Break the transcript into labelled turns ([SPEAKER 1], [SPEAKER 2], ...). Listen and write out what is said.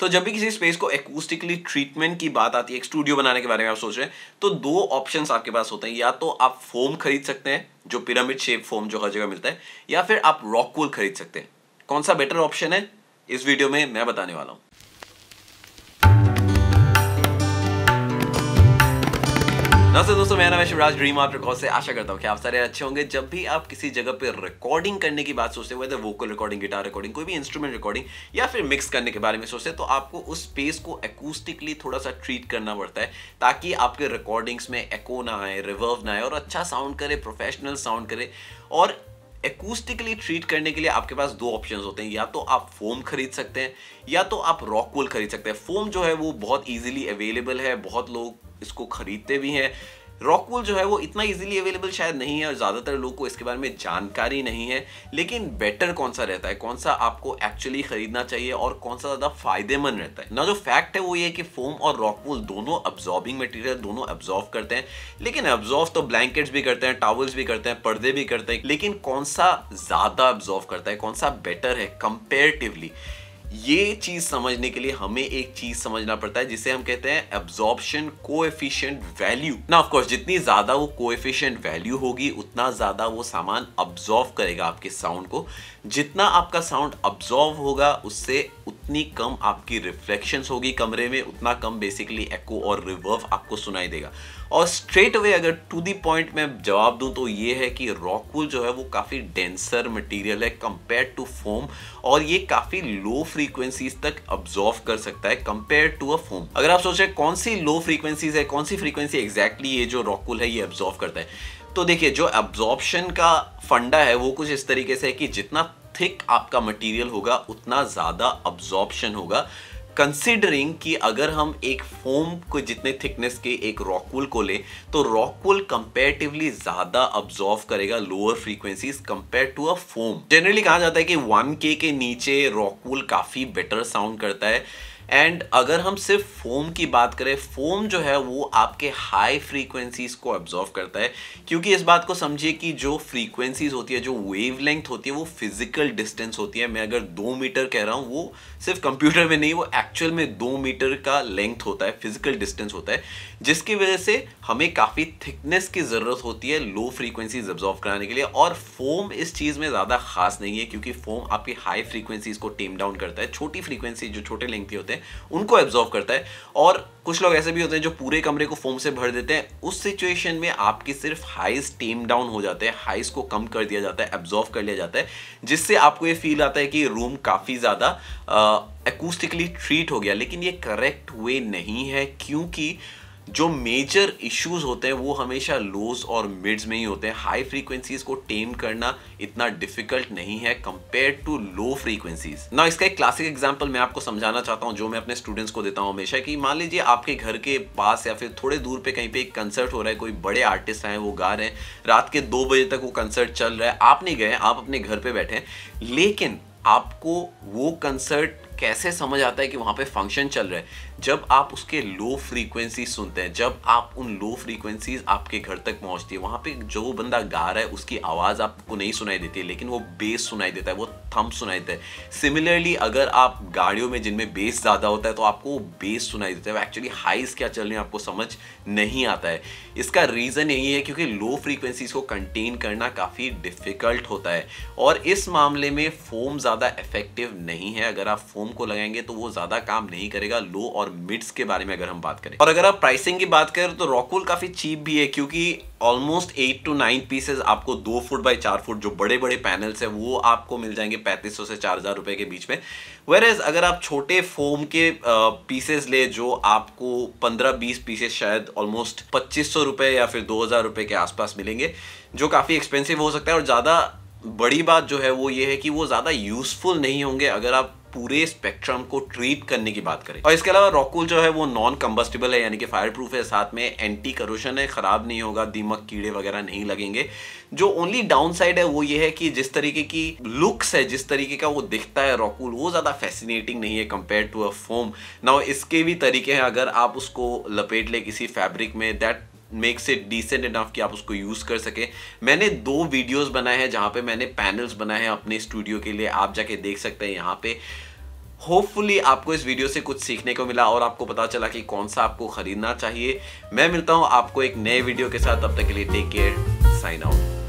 [SPEAKER 1] तो जब भी किसी स्पेस को एकूस्टिकली ट्रीटमेंट की बात आती है एक स्टूडियो बनाने के बारे में आप सोच रहे हैं तो दो ऑप्शन आपके पास होते हैं या तो आप फोम खरीद सकते हैं जो पिरामिड शेप फोम जो हर जगह मिलता है या फिर आप वूल खरीद सकते हैं कौन सा बेटर ऑप्शन है इस वीडियो में मैं बताने वाला हूं नमस्ते दोस्तों मेरा नाम है शिवराज ड्रीम आप रिकॉर्ड से आशा करता हूँ कि आप सारे अच्छे होंगे जब भी आप किसी जगह पे रिकॉर्डिंग करने की बात सोचते हैं वोकल रिकॉर्डिंग गिटार रिकॉर्डिंग कोई भी इंस्ट्रूमेंट रिकॉर्डिंग या फिर मिक्स करने के बारे में सोचते हैं तो आपको उस स्पेस को एकूस्टिकली थोड़ा सा ट्रीट करना पड़ता है ताकि आपके रिकॉर्डिंग्स में एको ना आए रिवर्व ना आए और अच्छा साउंड करे प्रोफेशनल साउंड करे और एकूस्टिकली ट्रीट करने के लिए आपके पास दो ऑप्शंस होते हैं या तो आप फोम खरीद सकते हैं या तो आप रॉक वूल खरीद सकते हैं फोम जो है वो बहुत इजीली अवेलेबल है बहुत लोग इसको खरीदते भी हैं रॉकवूल जो है वो इतना इजीली अवेलेबल शायद नहीं है और ज़्यादातर लोग को इसके बारे में जानकारी नहीं है लेकिन बेटर कौन सा रहता है कौन सा आपको एक्चुअली खरीदना चाहिए और कौन सा ज़्यादा फायदेमंद रहता है ना जो फैक्ट है वो ये कि फोम और रॉकवूल दोनों अब्जॉर्बिंग मटेरियल दोनों अब्जॉर्व करते हैं लेकिन अब्जॉर्व तो ब्लैंकेट्स भी करते हैं टावल्स भी करते हैं पर्दे भी करते हैं लेकिन कौन सा ज़्यादा अब्जॉर्व करता है कौन सा बेटर है कंपेरेटिवली ये चीज समझने के लिए हमें एक चीज समझना पड़ता है जिसे हम कहते हैं को कोएफिशिएंट वैल्यू ना ऑफकोर्स जितनी ज्यादा वो कोएफिशिएंट वैल्यू होगी उतना ज्यादा वो सामान अब्जॉर्व करेगा आपके साउंड को जितना आपका साउंड अब्जॉर्व होगा उससे उतनी कम आपकी रिफ्लेक्शंस होगी कमरे में उतना कम बेसिकली एको और रिवर्व आपको सुनाई देगा और स्ट्रेट अवे अगर टू दी पॉइंट मैं जवाब दूं तो ये है कि रॉकवुल जो है वो काफ़ी डेंसर मटेरियल है कंपेयर टू फोम और ये काफ़ी लो फ्रीक्वेंसीज तक ऑब्जॉर्व कर सकता है कंपेयर टू अ फोम अगर आप सोचें कौन सी लो फ्रीक्वेंसीज है कौन सी फ्रीक्वेंसी एग्जैक्टली exactly ये जो रॉकवुल है ये ऑब्जॉर्व करता है तो देखिए जो एब्जॉर्प्शन का फंडा है वो कुछ इस तरीके से है कि जितना थिक आपका मटीरियल होगा उतना ज़्यादा ऑब्जॉर्प्शन होगा कंसिडरिंग कि अगर हम एक फोम को जितने थिकनेस के एक रॉकवुल को लें तो रॉकवुल कंपेरेटिवली ज़्यादा अब्जॉर्व करेगा lower frequencies compare to a foam generally कहा जाता है कि वन के नीचे रॉकवुल काफ़ी बेटर साउंड करता है एंड अगर हम सिर्फ फोम की बात करें फोम जो है वो आपके हाई फ्रीक्वेंसीज को ऑब्जॉर्व करता है क्योंकि इस बात को समझिए कि जो फ्रीक्वेंसीज होती है जो वेव होती है वो फिजिकल डिस्टेंस होती है मैं अगर दो मीटर कह रहा हूँ वो सिर्फ कंप्यूटर में नहीं वो एक्चुअल में दो मीटर का लेंथ होता है फिजिकल डिस्टेंस होता है जिसकी वजह से हमें काफ़ी थिकनेस की ज़रूरत होती है लो फ्रीक्वेंसीज ऑब्जॉर्व कराने के लिए और फोम इस चीज़ में ज़्यादा खास नहीं है क्योंकि फोम आपकी हाई फ्रीक्वेंसीज को टेम डाउन करता है छोटी फ्रीक्वेंसी जो छोटे लेंथ के होते हैं उनको एब्जॉर्व करता है और कुछ लोग ऐसे भी होते हैं जो पूरे कमरे को फोम से भर देते हैं उस सिचुएशन में आपकी सिर्फ हाइज टेम डाउन हो जाते हैं हाइज को कम कर दिया जाता है एब्जॉर्व कर लिया जाता है जिससे आपको ये फील आता है कि रूम काफ़ी ज़्यादा एकूस्टिकली ट्रीट हो गया लेकिन ये करेक्ट वे नहीं है क्योंकि जो मेजर इश्यूज होते हैं वो हमेशा लोज और मिड्स में ही होते हैं हाई फ्रीक्वेंसीज को टेम करना इतना डिफिकल्ट नहीं है कंपेयर टू लो फ्रीक्वेंसीज ना इसका एक क्लासिक एग्जाम्पल मैं आपको समझाना चाहता हूँ जो मैं अपने स्टूडेंट्स को देता हूँ हमेशा कि मान लीजिए आपके घर के पास या फिर थोड़े दूर पे कहीं पे एक कंसर्ट हो रहा है कोई बड़े आर्टिस्ट आए वो गा रहे हैं रात के दो बजे तक वो कंसर्ट चल रहा है आप नहीं गए आप अपने घर पे बैठे हैं लेकिन आपको वो कंसर्ट कैसे समझ आता है कि वहाँ पे फंक्शन चल रहा है जब आप उसके लो फ्रीक्वेंसी सुनते हैं जब आप उन लो फ्रीक्वेंसीज आपके घर तक पहुँचती है वहाँ पे जो बंदा गा रहा है उसकी आवाज़ आपको नहीं सुनाई देती है लेकिन वो बेस सुनाई देता है वो थम सुनाई देता है सिमिलरली अगर आप गाड़ियों में जिनमें बेस ज़्यादा होता है तो आपको बेस सुनाई देता है एक्चुअली हाइज क्या चल रही है आपको समझ नहीं आता है इसका रीज़न यही है क्योंकि लो फ्रीक्वेंसीज को कंटेन करना काफ़ी डिफिकल्ट होता है और इस मामले में फोम ज़्यादा इफेक्टिव नहीं है अगर आप फोम होम को लगाएंगे तो वो ज़्यादा काम नहीं करेगा लो और मिड्स के बारे में अगर हम बात करें और अगर आप प्राइसिंग की बात करें तो रॉकूल काफ़ी चीप भी है क्योंकि almost eight to nine pieces आपको दो फुट बाई चार फुट जो बड़े बड़े पैनल्स हैं वो आपको मिल जाएंगे पैंतीस से चार हज़ार रुपये के बीच में वेर एज अगर आप छोटे फोम के पीसेज ले जो आपको पंद्रह बीस पीसेज शायद ऑलमोस्ट पच्चीस सौ रुपये या फिर दो हज़ार रुपए के आसपास मिलेंगे जो काफ़ी एक्सपेंसिव हो सकता है और ज़्यादा बड़ी बात जो है वो ये है कि वो ज़्यादा यूज़फुल नहीं होंगे अगर आप पूरे स्पेक्ट्रम को ट्रीट करने की बात करें और इसके अलावा रॉकूल जो है वो नॉन कम्बस्टेबल है यानी कि फायर प्रूफ है साथ में एंटी करोशन है ख़राब नहीं होगा दीमक कीड़े वगैरह नहीं लगेंगे जो ओनली डाउन साइड है वो ये है कि जिस तरीके की लुक्स है जिस तरीके का वो दिखता है रॉकूल वो ज़्यादा फैसिनेटिंग नहीं है कंपेयर टू अ फोम ना इसके भी तरीके हैं अगर आप उसको लपेट ले किसी फैब्रिक में that makes it decent enough कि आप उसको यूज़ कर सके मैंने दो वीडियोस बनाए हैं जहाँ पे मैंने पैनल्स बनाए हैं अपने स्टूडियो के लिए आप जाके देख सकते हैं यहाँ पे होपफुली आपको इस वीडियो से कुछ सीखने को मिला और आपको पता चला कि कौन सा आपको ख़रीदना चाहिए मैं मिलता हूँ आपको एक नए वीडियो के साथ तब तक के लिए टेक केयर साइन आउट